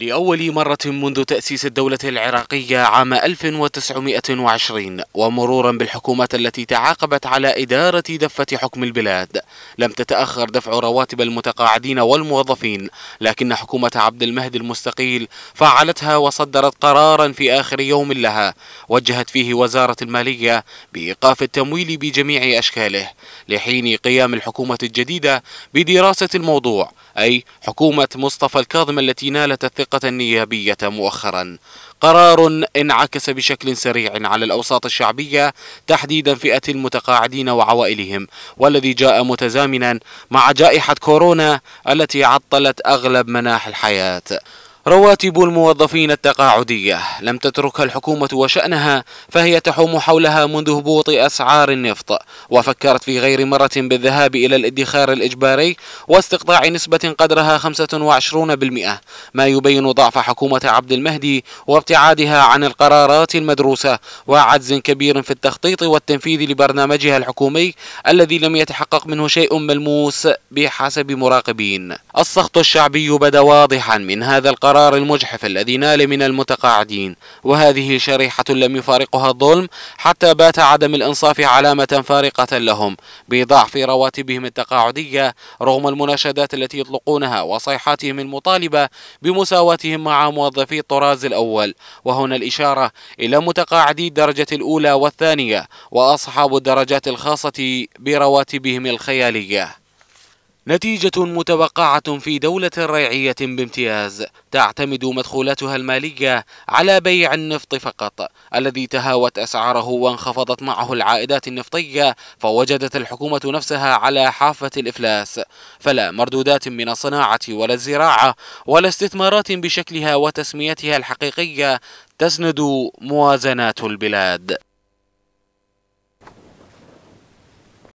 لأول مرة منذ تأسيس الدولة العراقية عام 1920 ومرورا بالحكومات التي تعاقبت على إدارة دفة حكم البلاد لم تتأخر دفع رواتب المتقاعدين والموظفين لكن حكومة عبد المهدي المستقيل فعلتها وصدرت قرارا في آخر يوم لها وجهت فيه وزارة المالية بإيقاف التمويل بجميع أشكاله لحين قيام الحكومة الجديدة بدراسة الموضوع أي حكومة مصطفى الكاظم التي نالت الثقة النيابية مؤخرا قرار انعكس بشكل سريع على الأوساط الشعبية تحديدا فئة المتقاعدين وعوائلهم والذي جاء متزامنا مع جائحة كورونا التي عطلت أغلب مناحي الحياة رواتب الموظفين التقاعدية لم تتركها الحكومة وشأنها فهي تحوم حولها منذ هبوط أسعار النفط وفكرت في غير مرة بالذهاب إلى الادخار الإجباري واستقطاع نسبة قدرها 25% ما يبين ضعف حكومة عبد المهدي وابتعادها عن القرارات المدروسة وعجز كبير في التخطيط والتنفيذ لبرنامجها الحكومي الذي لم يتحقق منه شيء ملموس بحسب مراقبين السخط الشعبي بدا واضحا من هذا القرار القرار المجحف الذي نال من المتقاعدين وهذه شريحة لم يفارقها الظلم حتى بات عدم الإنصاف علامة فارقة لهم بضعف رواتبهم التقاعدية رغم المناشدات التي يطلقونها وصيحاتهم المطالبة بمساواتهم مع موظفي الطراز الأول وهنا الإشارة إلى متقاعدي الدرجة الأولى والثانية وأصحاب الدرجات الخاصة برواتبهم الخيالية نتيجة متوقعة في دولة ريعية بامتياز تعتمد مدخولاتها المالية على بيع النفط فقط الذي تهاوت أسعاره وانخفضت معه العائدات النفطية فوجدت الحكومة نفسها على حافة الإفلاس فلا مردودات من الصناعة ولا الزراعة ولا استثمارات بشكلها وتسميتها الحقيقية تسند موازنات البلاد